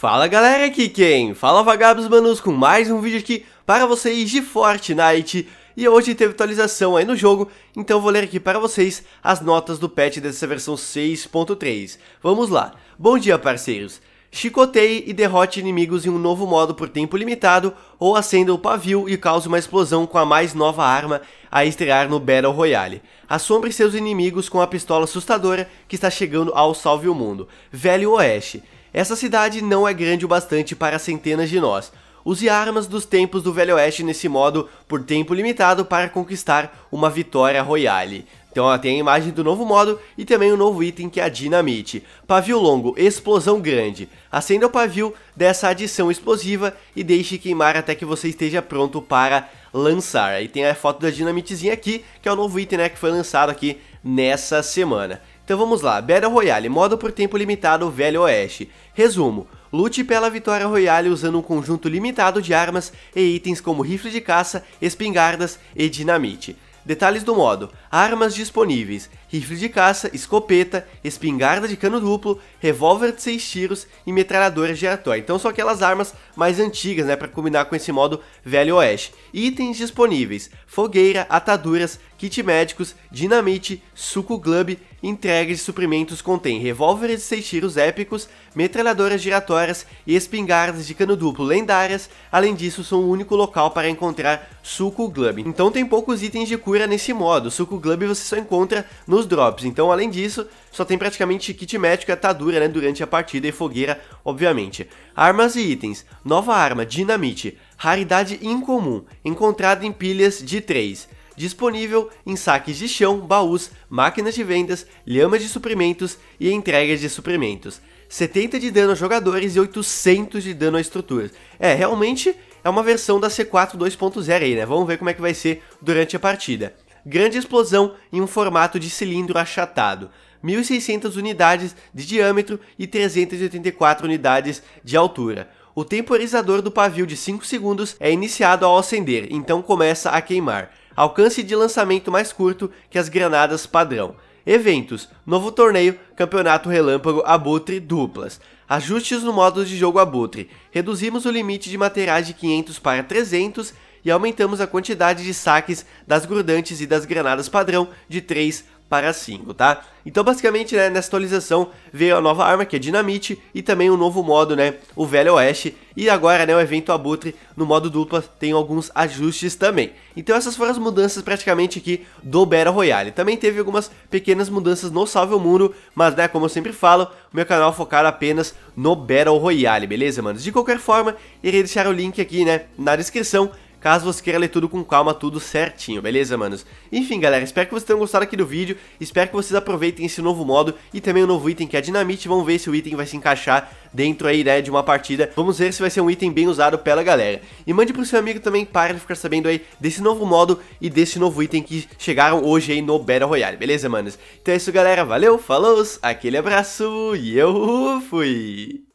Fala galera, aqui quem? Fala vagabos manos com mais um vídeo aqui para vocês de Fortnite E hoje teve atualização aí no jogo, então vou ler aqui para vocês as notas do patch dessa versão 6.3 Vamos lá, bom dia parceiros Chicoteie e derrote inimigos em um novo modo por tempo limitado ou acenda o pavio e cause uma explosão com a mais nova arma a estrear no Battle Royale. Assombre seus inimigos com a pistola assustadora que está chegando ao Salve o Mundo. Velho Oeste. Essa cidade não é grande o bastante para centenas de nós. Use armas dos tempos do Velho Oeste nesse modo por tempo limitado para conquistar uma vitória royale. Então ó, tem a imagem do novo modo e também o um novo item que é a dinamite. Pavio longo, explosão grande. Acenda o pavio dessa adição explosiva e deixe queimar até que você esteja pronto para lançar. Aí tem a foto da dinamitezinha aqui, que é o novo item né, que foi lançado aqui nessa semana. Então vamos lá, Battle Royale, modo por tempo limitado Velho Oeste. Resumo, lute pela vitória royale usando um conjunto limitado de armas e itens como rifle de caça, espingardas e dinamite. Detalhes do modo: armas disponíveis: rifle de caça, escopeta, espingarda de cano duplo, revólver de 6 tiros e metralhadora giratória. Então são aquelas armas mais antigas, né, para combinar com esse modo Velho Oeste. Itens disponíveis: fogueira, ataduras, kit médicos, dinamite, suco glub, entregues de suprimentos contém revólveres de seis tiros épicos, metralhadoras giratórias e espingardas de cano duplo lendárias, além disso são o único local para encontrar suco glub. Então tem poucos itens de cura nesse modo, suco glub você só encontra nos drops, então além disso só tem praticamente kit médico e atadura né, durante a partida e fogueira, obviamente. Armas e itens, nova arma, dinamite, raridade incomum, encontrada em pilhas de 3 disponível em saques de chão, baús, máquinas de vendas, lhamas de suprimentos e entregas de suprimentos. 70 de dano a jogadores e 800 de dano a estruturas. É, realmente é uma versão da C4 2.0 aí, né? Vamos ver como é que vai ser durante a partida. Grande explosão em um formato de cilindro achatado. 1.600 unidades de diâmetro e 384 unidades de altura. O temporizador do pavio de 5 segundos é iniciado ao acender, então começa a queimar alcance de lançamento mais curto que as granadas padrão. Eventos: novo torneio, campeonato relâmpago abutre duplas. Ajustes no modo de jogo abutre. Reduzimos o limite de materiais de 500 para 300 e aumentamos a quantidade de saques das grudantes e das granadas padrão de 3 para 5, tá? Então basicamente né, nessa atualização veio a nova arma que é Dinamite e também um novo modo, né, o Velho Oeste e agora né, o evento Abutre no modo dupla tem alguns ajustes também. Então essas foram as mudanças praticamente aqui do Battle Royale. Também teve algumas pequenas mudanças no Salve o Mundo, mas né, como eu sempre falo, meu canal é focado apenas no Battle Royale, beleza, mano? De qualquer forma, irei deixar o link aqui né, na descrição caso você queira ler tudo com calma, tudo certinho, beleza, manos? Enfim, galera, espero que vocês tenham gostado aqui do vídeo, espero que vocês aproveitem esse novo modo e também o novo item que é a Dinamite, vamos ver se o item vai se encaixar dentro aí, né, de uma partida, vamos ver se vai ser um item bem usado pela galera. E mande pro seu amigo também para ele ficar sabendo aí desse novo modo e desse novo item que chegaram hoje aí no Battle Royale, beleza, manos? Então é isso, galera, valeu, falou, aquele abraço e eu fui!